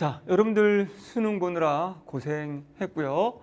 자, 여러분들 수능 보느라 고생했고요.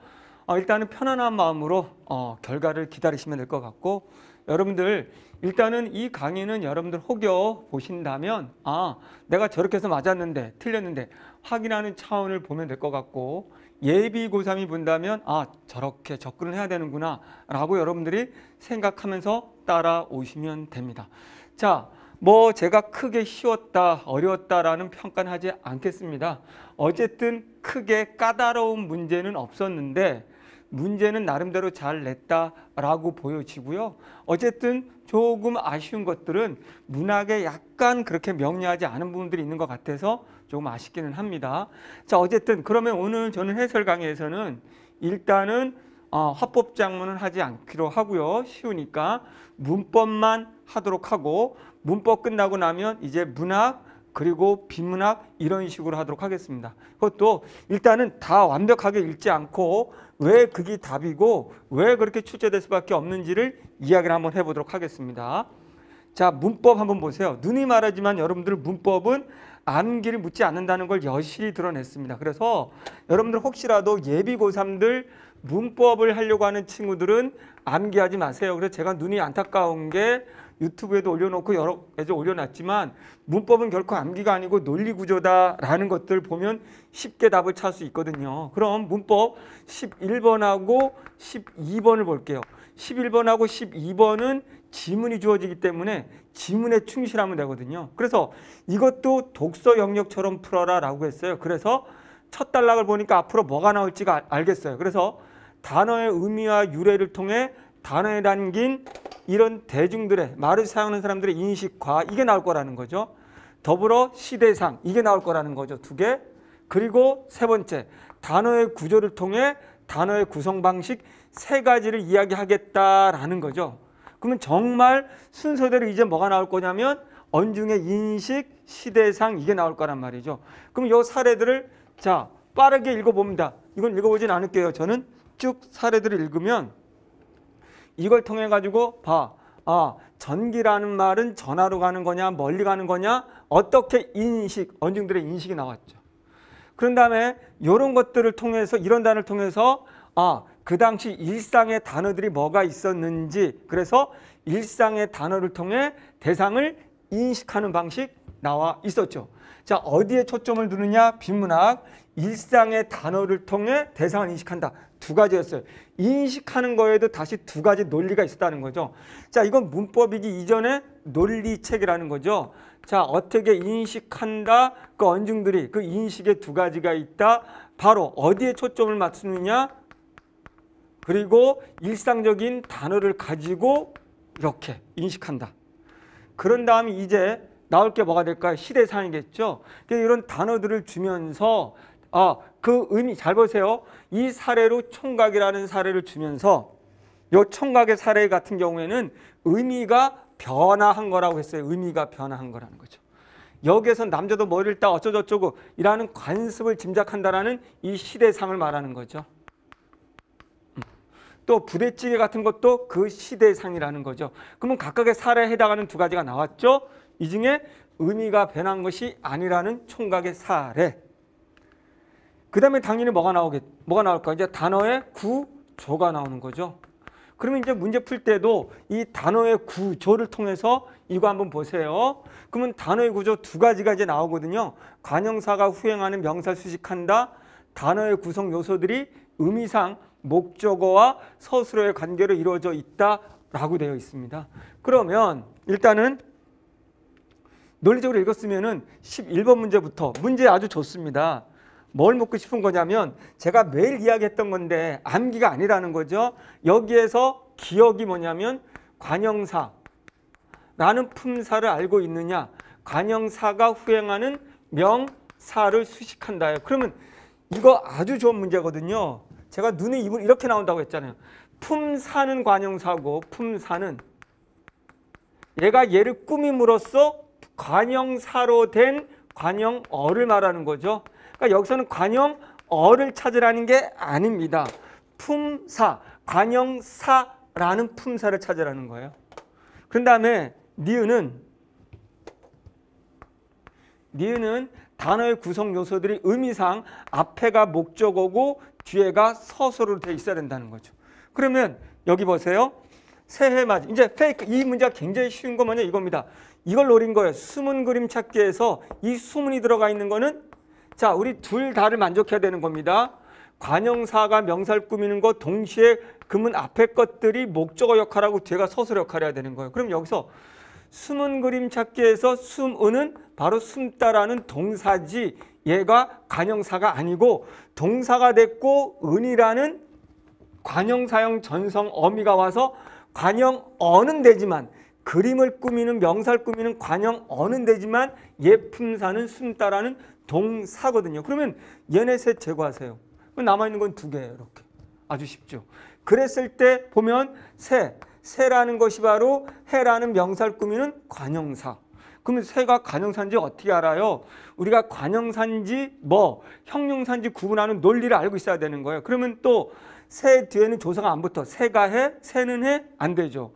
어, 일단은 편안한 마음으로 어, 결과를 기다리시면 될 것 같고 여러분들 일단은 이 강의는 여러분들 혹여 보신다면 아 내가 저렇게 해서 맞았는데 틀렸는데 확인하는 차원을 보면 될 것 같고 예비 고3이 본다면 아 저렇게 접근을 해야 되는구나 라고 여러분들이 생각하면서 따라오시면 됩니다. 자뭐 제가 크게 쉬웠다, 어려웠다라는 평가는 하지 않겠습니다. 어쨌든 크게 까다로운 문제는 없었는데 문제는 나름대로 잘 냈다라고 보여지고요. 어쨌든 조금 아쉬운 것들은 문학에 약간 그렇게 명료하지 않은 부분들이 있는 것 같아서 조금 아쉽기는 합니다. 자, 어쨌든 그러면 오늘 저는 해설 강의에서는 일단은 어, 화법 작문을 하지 않기로 하고요. 쉬우니까 문법만 하도록 하고 문법 끝나고 나면 이제 문학 그리고 비문학 이런 식으로 하도록 하겠습니다. 그것도 일단은 다 완벽하게 읽지 않고 왜 그게 답이고 왜 그렇게 출제될 수밖에 없는지를 이야기를 한번 해보도록 하겠습니다. 자 문법 한번 보세요. 눈이 말하지만 여러분들 문법은 암기를 묻지 않는다는 걸 여실히 드러냈습니다. 그래서 여러분들 혹시라도 예비 고3들 문법을 하려고 하는 친구들은 암기하지 마세요. 그래서 제가 눈이 안타까운 게 유튜브에도 올려놓고 여러 가지 올려놨지만 문법은 결코 암기가 아니고 논리구조다라는 것들 보면 쉽게 답을 찾을 수 있거든요. 그럼 문법 11번하고 12번을 볼게요. 11번하고 12번은 지문이 주어지기 때문에 지문에 충실하면 되거든요. 그래서 이것도 독서 영역처럼 풀어라 라고 했어요. 그래서 첫 단락을 보니까 앞으로 뭐가 나올지가 알겠어요. 그래서 단어의 의미와 유래를 통해 단어에 담긴 이런 대중들의 말을 사용하는 사람들의 인식과 이게 나올 거라는 거죠. 더불어 시대상 이게 나올 거라는 거죠. 두 개. 그리고 세 번째 단어의 구조를 통해 단어의 구성 방식 세 가지를 이야기하겠다라는 거죠. 그러면 정말 순서대로 이제 뭐가 나올 거냐면 언중의 인식, 시대상 이게 나올 거란 말이죠. 그럼 이 사례들을 자 빠르게 읽어봅니다. 이건 읽어보진 않을게요. 저는 쭉 사례들을 읽으면 이걸 통해 가지고 봐. 아, 전기라는 말은 전화로 가는 거냐, 멀리 가는 거냐, 어떻게 인식, 언중들의 인식이 나왔죠. 그런 다음에 이런 것들을 통해서, 이런 단어를 통해서 아, 그 당시 일상의 단어들이 뭐가 있었는지, 그래서 일상의 단어를 통해 대상을 인식하는 방식, 나와 있었죠. 자, 어디에 초점을 두느냐? 빈문학 일상의 단어를 통해 대상을 인식한다. 두 가지였어요. 인식하는 거에도 다시 두 가지 논리가 있었다는 거죠. 자, 이건 문법이기 이전에 논리책이라는 거죠. 자, 어떻게 인식한다? 그언중들이그 인식에 두 가지가 있다. 바로 어디에 초점을 맞추느냐? 그리고 일상적인 단어를 가지고 이렇게 인식한다. 그런 다음에 이제 나올 게 뭐가 될까? 시대상이겠죠. 이런 단어들을 주면서 아, 그 의미 잘 보세요. 이 사례로 총각이라는 사례를 주면서 요 총각의 사례 같은 경우에는 의미가 변화한 거라고 했어요. 의미가 변화한 거라는 거죠. 여기에서 남자도 머리를 따 어쩌저쩌고 이라는 관습을 짐작한다라는 이 시대상을 말하는 거죠. 음. 또 부대찌개 같은 것도 그 시대상이라는 거죠. 그러면 각각의 사례에 해당하는 두 가지가 나왔죠. 이 중에 의미가 변한 것이 아니라는 총각의 사례. 그 다음에 당연히 뭐가 나오게 뭐가 나올까? 이제 단어의 구조가 나오는 거죠. 그러면 이제 문제 풀 때도 이 단어의 구조를 통해서 이거 한번 보세요. 그러면 단어의 구조 두 가지가 이제 나오거든요. 관형사가 후행하는 명사 수식한다. 단어의 구성 요소들이 의미상 목적어와 서술어의 관계로 이루어져 있다라고 되어 있습니다. 그러면 일단은 논리적으로 읽었으면은 11번 문제부터 문제 아주 좋습니다. 뭘 묻고 싶은 거냐면 제가 매일 이야기했던 건데 암기가 아니라는 거죠. 여기에서 기억이 뭐냐면 관형사라는 품사를 알고 있느냐 관형사가 후행하는 명사를 수식한다요. 그러면 이거 아주 좋은 문제거든요. 제가 눈에 입을 이렇게 나온다고 했잖아요. 품사는 관형사고 품사는 얘가 얘를 꾸밈으로써 관형사로 된 관형어를 말하는 거죠. 그러니까 여기서는 관형어를 찾으라는 게 아닙니다. 품사, 관형사라는 품사를 찾으라는 거예요. 그 다음에 니은은 니은은 단어의 구성 요소들이 의미상 앞에가 목적어고 뒤에가 서술로 되 있어야 된다는 거죠. 그러면 여기 보세요. 새해 맞이. 이제 페이크 그, 이 문제가 굉장히 쉬운 거 뭐냐 이겁니다. 이걸 노린 거예요. 숨은 그림 찾기에서 이 수문이 들어가 있는 거는 자 우리 둘 다를 만족해야 되는 겁니다. 관형사가 명사를 꾸미는 거 동시에 그 문 앞에 것들이 목적어 역할하고 뒤가 서술 역할 해야 되는 거예요. 그럼 여기서 숨은 그림 찾기에서 숨은 바로 숨다라는 동사지 얘가 관형사가 아니고 동사가 됐고 은이라는 관형사형 전성 어미가 와서 관영 어는 되지만 그림을 꾸미는 명사를 꾸미는 관영 어는 되지만 예품사는 숨다라는 동사거든요. 그러면 얘네 셋 제거하세요. 남아있는 건 두 개예요. 이렇게. 아주 쉽죠. 그랬을 때 보면 새, 새라는 것이 바로 해라는 명사를 꾸미는 관형사. 그러면 새가 관형사인지 어떻게 알아요? 우리가 관형사인지 뭐 형용사인지 구분하는 논리를 알고 있어야 되는 거예요. 그러면 또새 뒤에는 조사가 안 붙어. 새가 해, 새는 해, 안 되죠.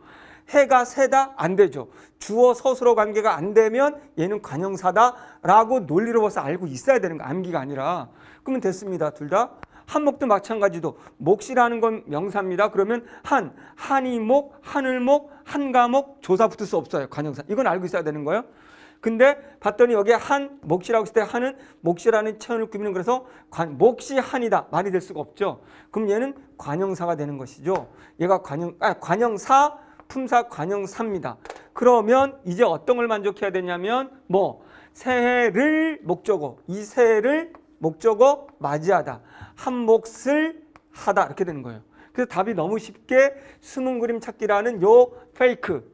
해가 새다, 안 되죠. 주어 서술어 관계가 안 되면 얘는 관형사다라고 논리로 벌써 알고 있어야 되는 거, 암기가 아니라. 그러면 됐습니다, 둘 다. 한목도 마찬가지도 목시라는 건 명사입니다. 그러면 한, 한이목, 하늘목, 한가목, 조사 붙을 수 없어요, 관형사. 이건 알고 있어야 되는 거예요. 근데 봤더니 여기에 한, 목시라고 했을 때 한은 목시라는 천을 꾸미는 그래서 관, 목시 한이다. 말이 될 수가 없죠. 그럼 얘는 관형사가 되는 것이죠. 얘가 관형, 아, 관형사, 품사 관형사입니다. 그러면 이제 어떤 걸 만족해야 되냐면 뭐 새해를 목적어, 이 새해를 목적어 맞이하다. 한 몫을 하다. 이렇게 되는 거예요. 그래서 답이 너무 쉽게 숨은 그림 찾기라는 요 페이크.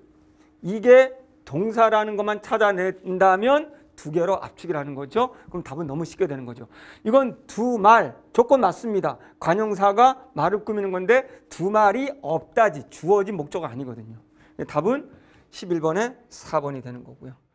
이게 동사라는 것만 찾아낸다면 두 개로 압축이라는 거죠. 그럼 답은 너무 쉽게 되는 거죠. 이건 두 말, 조건 맞습니다. 관용사가 말을 꾸미는 건데 두 말이 없다지 주어진 목적 아니거든요. 답은 11번에 4번이 되는 거고요.